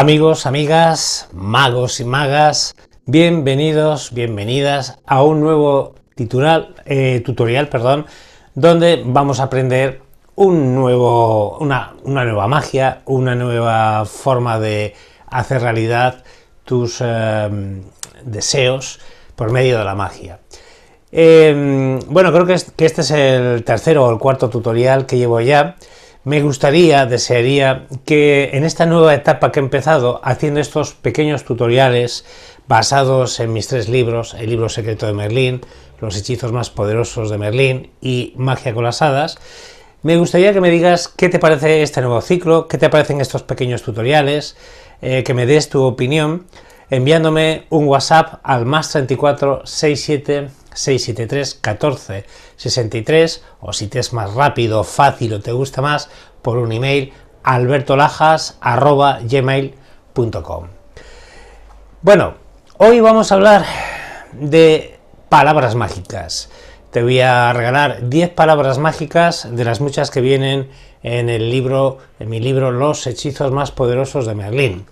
Amigos, amigas, magos y magas, bienvenidos, bienvenidas a un nuevo titular, eh, tutorial perdón, donde vamos a aprender un nuevo, una, nueva magia, una nueva forma de hacer realidad tus em, deseos por medio de la magia. Em, bueno, creo que, que este es el tercero o el cuarto tutorial que llevo ya. Me gustaría, desearía que en esta nueva etapa que he empezado haciendo estos pequeños tutoriales basados en mis tres libros, el libro secreto de Merlín, los hechizos más poderosos de Merlín y magia con las hadas, me gustaría que me digas qué te parece este nuevo ciclo, qué te parecen estos pequeños tutoriales, eh, que me des tu opinión enviándome un WhatsApp al más 34 673 14 63 o si te es más rápido, fácil o te gusta más, por un email albertolajas.gmail.com Bueno, hoy vamos a hablar de palabras mágicas. Te voy a regalar 10 palabras mágicas de las muchas que vienen en el libro, en mi libro Los hechizos más poderosos de Merlín.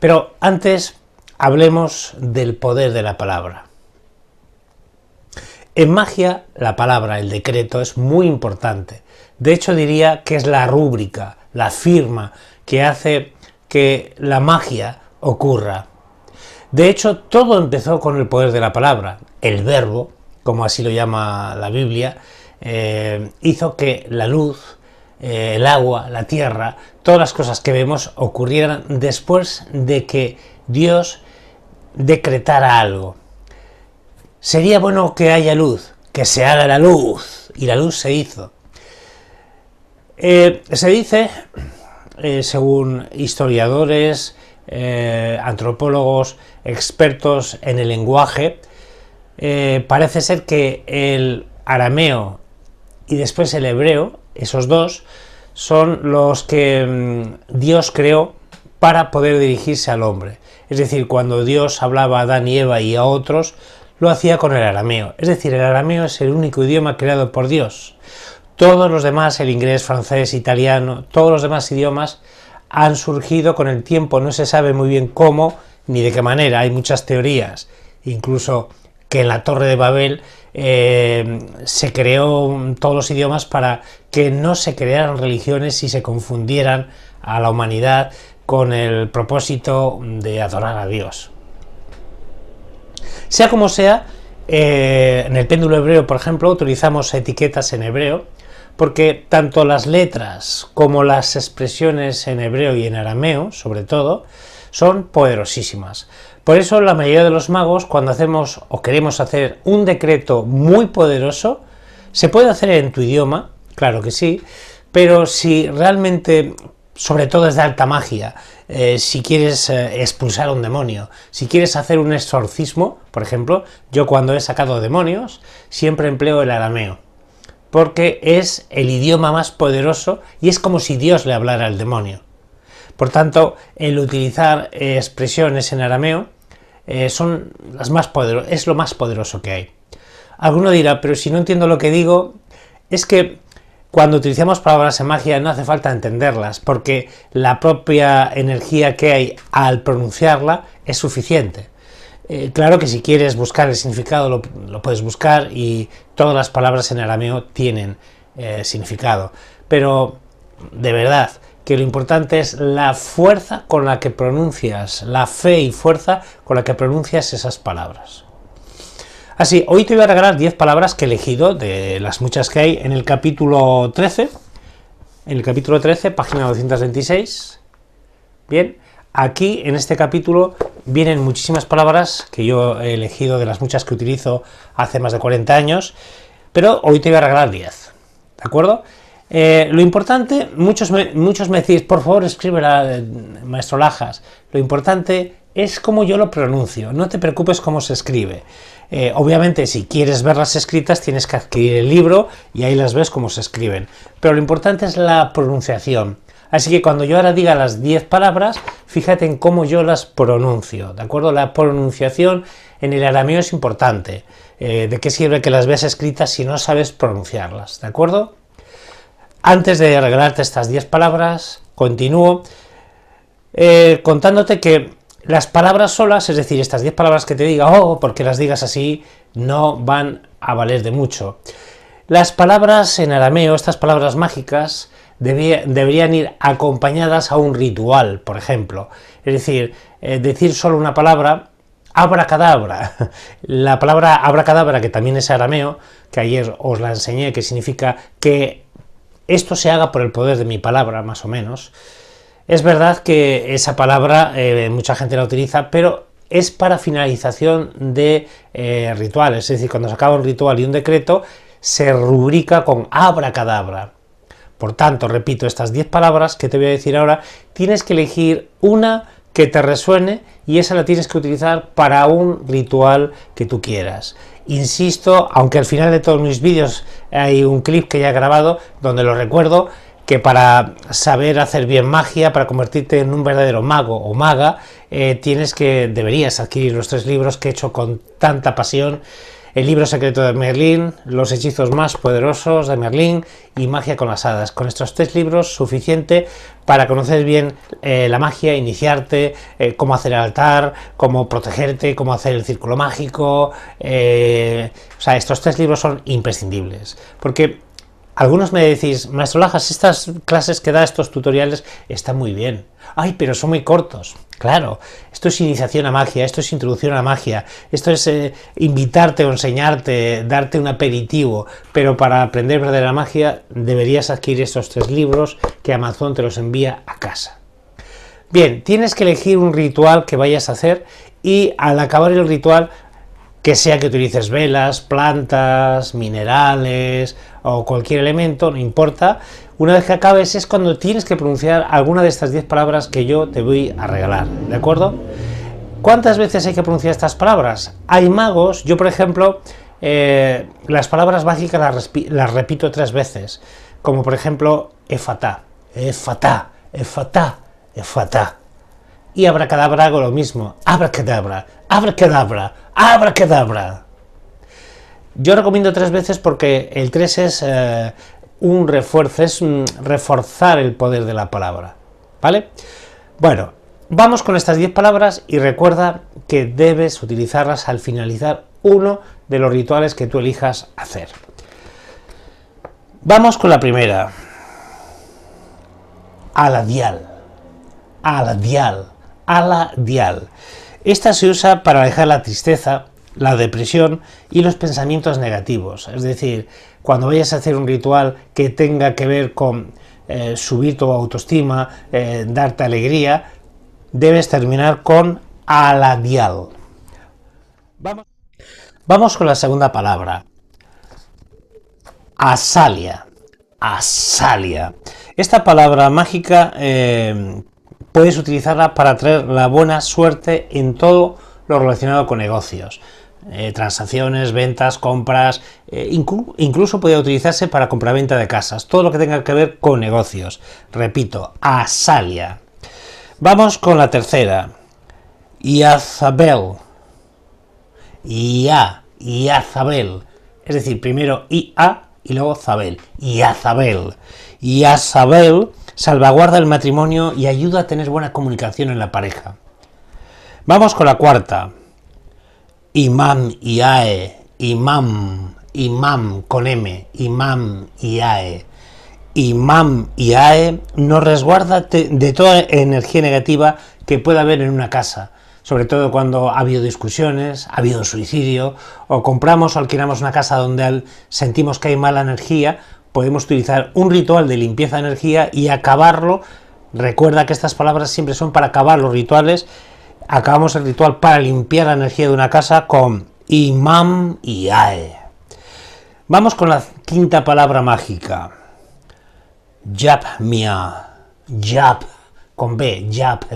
Pero antes hablemos del poder de la palabra. En magia, la palabra, el decreto, es muy importante. De hecho, diría que es la rúbrica, la firma que hace que la magia ocurra. De hecho, todo empezó con el poder de la palabra. El verbo, como así lo llama la Biblia, eh, hizo que la luz, eh, el agua, la tierra, todas las cosas que vemos ocurrieran después de que Dios decretara algo. Sería bueno que haya luz, que se haga la luz. Y la luz se hizo. Eh, se dice, eh, según historiadores, eh, antropólogos, expertos en el lenguaje, parece ser que el arameo y después el hebreo, esos dos, son los que mm, Dios creó para poder dirigirse al hombre. Es decir, cuando Dios hablaba a Adán y Eva y a otros, lo hacía con el arameo, es decir, el arameo es el único idioma creado por Dios. Todos los demás, el inglés, francés, italiano, todos los demás idiomas han surgido con el tiempo, no se sabe muy bien cómo ni de qué manera, hay muchas teorías, incluso que en la Torre de Babel eh, se creó todos los idiomas para que no se crearan religiones y se confundieran a la humanidad con el propósito de adorar a Dios. Sea como sea, eh, en el péndulo hebreo, por ejemplo, utilizamos etiquetas en hebreo, porque tanto las letras como las expresiones en hebreo y en arameo, sobre todo, son poderosísimas. Por eso la mayoría de los magos, cuando hacemos o queremos hacer un decreto muy poderoso, se puede hacer en tu idioma, claro que sí, pero si realmente, sobre todo es de alta magia, eh, si quieres eh, expulsar a un demonio, si quieres hacer un exorcismo, por ejemplo, yo cuando he sacado demonios siempre empleo el arameo, porque es el idioma más poderoso y es como si Dios le hablara al demonio. Por tanto, el utilizar eh, expresiones en arameo son las más poderosas, es lo más poderoso que hay. Alguno dirá, pero si no entiendo lo que digo, es que cuando utilizamos palabras en magia no hace falta entenderlas, porque la propia energía que hay al pronunciarla es suficiente. Eh, claro que si quieres buscar el significado lo, puedes buscar y todas las palabras en arameo tienen eh, significado. Pero de verdad que lo importante es la fuerza con la que pronuncias, la fe y fuerza con la que pronuncias esas palabras. Así, ah, hoy te voy a regalar 10 palabras que he elegido de las muchas que hay en el capítulo 13, en el capítulo 13, página 226. Bien, aquí en este capítulo vienen muchísimas palabras que yo he elegido de las muchas que utilizo hace más de 40 años, pero hoy te voy a regalar 10, ¿de acuerdo? Eh, lo importante, muchos me, muchos decís, por favor escribe la eh, maestro Lajas, lo importante es cómo yo lo pronuncio, no te preocupes cómo se escribe. Eh, obviamente, si quieres verlas escritas, tienes que adquirir el libro y ahí las ves cómo se escriben. Pero lo importante es la pronunciación. Así que cuando yo ahora diga las 10 palabras, fíjate en cómo yo las pronuncio, ¿de acuerdo? La pronunciación en el arameo es importante. Eh, ¿De qué sirve que las veas escritas si no sabes pronunciarlas, ¿de acuerdo? Antes de regalarte estas 10 palabras, continúo eh, contándote que las palabras solas, es decir, estas 10 palabras que te diga, oh, porque las digas así, no van a valer de mucho. Las palabras en arameo, estas palabras mágicas, deberían ir acompañadas a un ritual, por ejemplo. Es decir, eh, decir solo una palabra, abracadabra. La palabra abracadabra, que también es arameo, que ayer os la enseñé, que significa que esto se haga por el poder de mi palabra, más o menos. Es verdad que esa palabra eh, mucha gente la utiliza, pero es para finalización de eh, rituales, es decir, cuando se acaba un ritual y un decreto, se rubrica con abracadabra. Por tanto, repito, estas 10 palabras que te voy a decir ahora, tienes que elegir una que te resuene y esa la tienes que utilizar para un ritual que tú quieras. Insisto, aunque al final de todos mis vídeos hay un clip que ya he grabado donde lo recuerdo, que para saber hacer bien magia, para convertirte en un verdadero mago o maga, eh, tienes que, deberías adquirir los tres libros que he hecho con tanta pasión. El libro secreto de Merlín, Los hechizos más poderosos de Merlín y Magia con las hadas. Con estos tres libros suficiente para conocer bien eh, la magia, iniciarte, eh, cómo hacer el altar, cómo protegerte, cómo hacer el círculo mágico. o sea, estos tres libros son imprescindibles. Porque algunos me decís, maestro Lajas, estas clases que da, estos tutoriales, están muy bien. Ay, pero son muy cortos. Claro, esto es iniciación a magia, esto es introducción a magia, esto es eh, invitarte o enseñarte, darte un aperitivo. Pero para aprender verdadera magia deberías adquirir estos tres libros que Amazon te los envía a casa. Bien, tienes que elegir un ritual que vayas a hacer y al acabar el ritual que sea que utilices velas, plantas, minerales o cualquier elemento, no importa. Una vez que acabes es cuando tienes que pronunciar alguna de estas 10 palabras que yo te voy a regalar, ¿de acuerdo? ¿Cuántas veces hay que pronunciar estas palabras? Hay magos, yo por ejemplo, eh, las palabras básicas las, repito tres veces, como por ejemplo, efatá, efatá, efatá, efatá. Y abracadabra hago lo mismo, abracadabra, abracadabra, abra cadabra. Yo recomiendo tres veces porque el tres es eh, un refuerzo, es mm, reforzar el poder de la palabra. ¿Vale? Bueno, vamos con estas diez palabras y recuerda que debes utilizarlas al finalizar uno de los rituales que tú elijas hacer. Vamos con la primera. Aladial. Aladial. Aladial. Esta se usa para alejar la tristeza, la depresión y los pensamientos negativos. Es decir, cuando vayas a hacer un ritual que tenga que ver con eh, subir tu autoestima, eh, darte alegría, debes terminar con aladial. Vamos. con la segunda palabra. Asalia. Asalia. Esta palabra mágica eh, puedes utilizarla para traer la buena suerte en todo lo relacionado con negocios. Eh, transacciones, ventas, compras, eh, incluso podría utilizarse para venta de casas, todo lo que tenga que ver con negocios. Repito, Asalia. Vamos con la tercera. Iazabel. Ia, Iazabel. Es decir, primero IA y luego Zabel. Iazabel. Iazabel salvaguarda el matrimonio y ayuda a tener buena comunicación en la pareja. Vamos con la cuarta. Imam y AE. Imam, imam con M. Imam y AE. Imam y AE nos resguarda de toda energía negativa que pueda haber en una casa, sobre todo cuando ha habido discusiones, ha habido suicidio, o compramos o alquilamos una casa donde sentimos que hay mala energía, podemos utilizar un ritual de limpieza de energía y acabarlo. Recuerda que estas palabras siempre son para acabar los rituales. Acabamos el ritual para limpiar la energía de una casa con Imam y ae. Vamos con la quinta palabra mágica. Yap mia, Yap. Con B.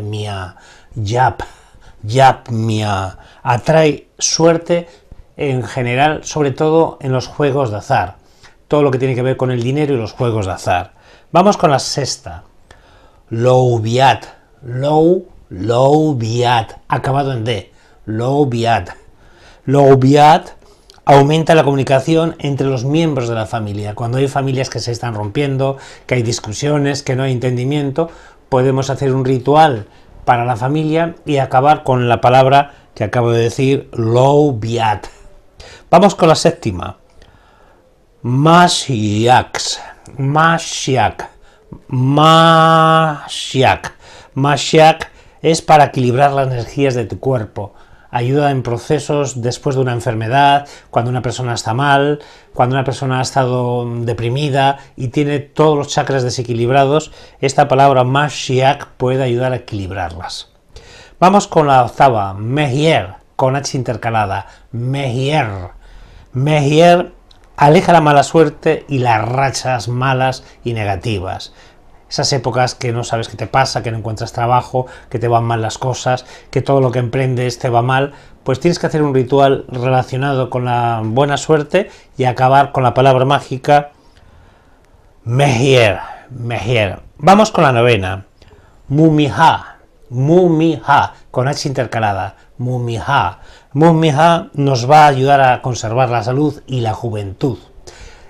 mia, Yap. mia. Atrae suerte en general, sobre todo en los juegos de azar todo lo que tiene que ver con el dinero y los juegos de azar. Vamos con la sexta. Low, low, Louviat, Acabado en D. Low Louviat aumenta la comunicación entre los miembros de la familia. Cuando hay familias que se están rompiendo, que hay discusiones, que no hay entendimiento, podemos hacer un ritual para la familia y acabar con la palabra que acabo de decir, Biat. Vamos con la séptima. Mashiach, Mashiach, Mashiach. Mashiach es para equilibrar las energías de tu cuerpo. Ayuda en procesos después de una enfermedad, cuando una persona está mal, cuando una persona ha estado deprimida y tiene todos los chakras desequilibrados. Esta palabra Mashiach puede ayudar a equilibrarlas. Vamos con la octava, Mehier, con H intercalada. Mehier. Mehier Aleja la mala suerte y las rachas malas y negativas. Esas épocas que no sabes qué te pasa, que no encuentras trabajo, que te van mal las cosas, que todo lo que emprendes te va mal, pues tienes que hacer un ritual relacionado con la buena suerte y acabar con la palabra mágica Mejier. Mehier. Vamos con la novena. Mumija. Mumiha, con H intercalada. Mumiha. Mumiha nos va a ayudar a conservar la salud y la juventud.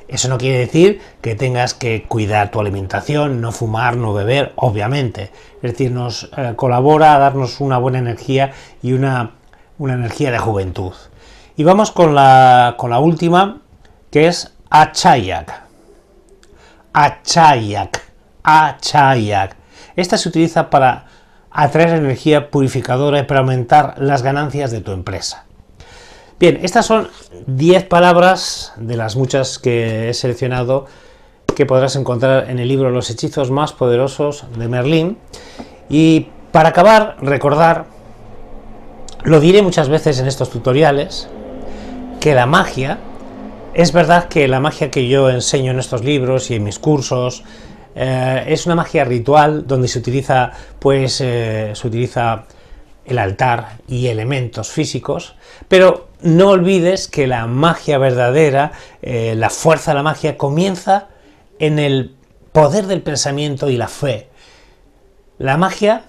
Eso no quiere decir que tengas que cuidar tu alimentación, no fumar, no beber, obviamente. Es decir, nos eh, colabora a darnos una buena energía y una, energía de juventud. Y vamos con la, con la última, que es Achayak. Achayak. Achayak. Esta se utiliza para atraer energía purificadora y para aumentar las ganancias de tu empresa. Bien, estas son 10 palabras de las muchas que he seleccionado que podrás encontrar en el libro Los hechizos más poderosos de Merlín. Y para acabar, recordar, lo diré muchas veces en estos tutoriales, que la magia, es verdad que la magia que yo enseño en estos libros y en mis cursos, eh, es una magia ritual donde se utiliza, pues, eh, se utiliza el altar y elementos físicos, pero no olvides que la magia verdadera, eh, la fuerza de la magia, comienza en el poder del pensamiento y la fe. La magia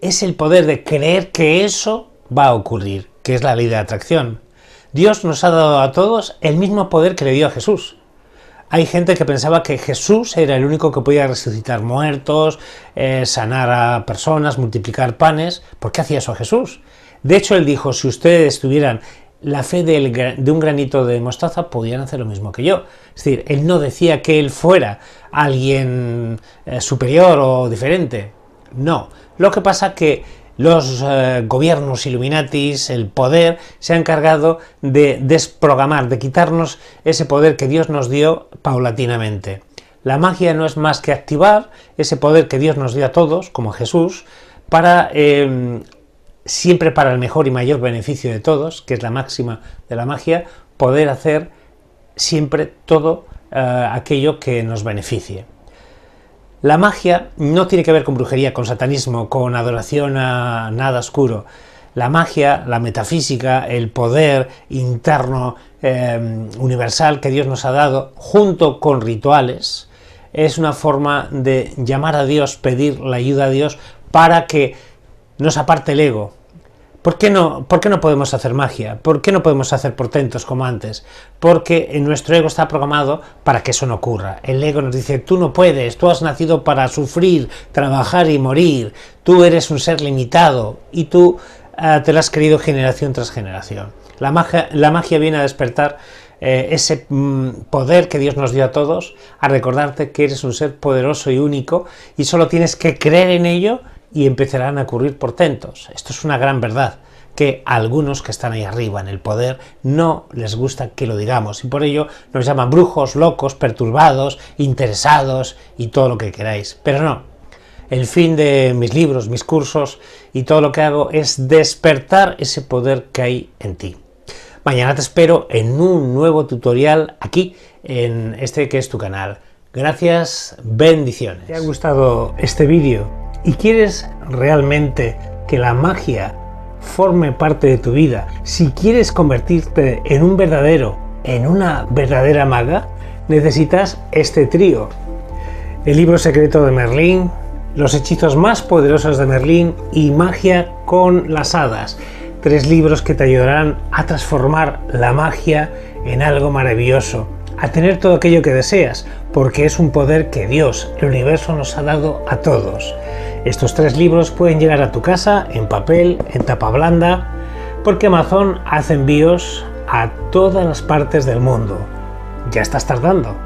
es el poder de creer que eso va a ocurrir, que es la ley de atracción. Dios nos ha dado a todos el mismo poder que le dio a Jesús, hay gente que pensaba que Jesús era el único que podía resucitar muertos, eh, sanar a personas, multiplicar panes. ¿Por qué hacía eso Jesús? De hecho, él dijo, si ustedes tuvieran la fe de un granito de mostaza, podían hacer lo mismo que yo. Es decir, él no decía que él fuera alguien eh, superior o diferente. No. Lo que pasa que los eh, gobiernos iluminatis, el poder, se han encargado de desprogramar, de quitarnos ese poder que Dios nos dio paulatinamente. La magia no es más que activar ese poder que Dios nos dio a todos, como Jesús, para em, siempre para el mejor y mayor beneficio de todos, que es la máxima de la magia, poder hacer siempre todo eh, aquello que nos beneficie. La magia no tiene que ver con brujería, con satanismo, con adoración a nada oscuro. La magia, la metafísica, el poder interno eh, universal que Dios nos ha dado, junto con rituales, es una forma de llamar a Dios, pedir la ayuda a Dios para que nos aparte el ego, ¿Por qué, no, ¿Por qué no podemos hacer magia? ¿Por qué no podemos hacer portentos como antes? Porque en nuestro ego está programado para que eso no ocurra. El ego nos dice, tú no puedes, tú has nacido para sufrir, trabajar y morir, tú eres un ser limitado y tú ah, te lo has creído generación tras generación. La magia, la magia viene a despertar eh, ese mm, poder que Dios nos dio a todos, a recordarte que eres un ser poderoso y único y solo tienes que creer en ello y empezarán a ocurrir portentos. Esto es una gran verdad que algunos que están ahí arriba en el poder no les gusta que lo digamos y por ello nos llaman brujos, locos, perturbados, interesados y todo lo que queráis. Pero no, el fin de mis libros, mis cursos y todo lo que hago es despertar ese poder que hay en ti. Mañana te espero en un nuevo tutorial aquí en este que es tu canal. Gracias, bendiciones. ¿Te ha gustado este vídeo? y quieres realmente que la magia forme parte de tu vida, si quieres convertirte en un verdadero, en una verdadera maga, necesitas este trío. El libro secreto de Merlín, los hechizos más poderosos de Merlín y magia con las hadas. Tres libros que te ayudarán a transformar la magia en algo maravilloso a tener todo aquello que deseas, porque es un poder que Dios, el universo, nos ha dado a todos. Estos tres libros pueden llegar a tu casa en papel, en tapa blanda, porque Amazon hace envíos a todas las partes del mundo. Ya estás tardando.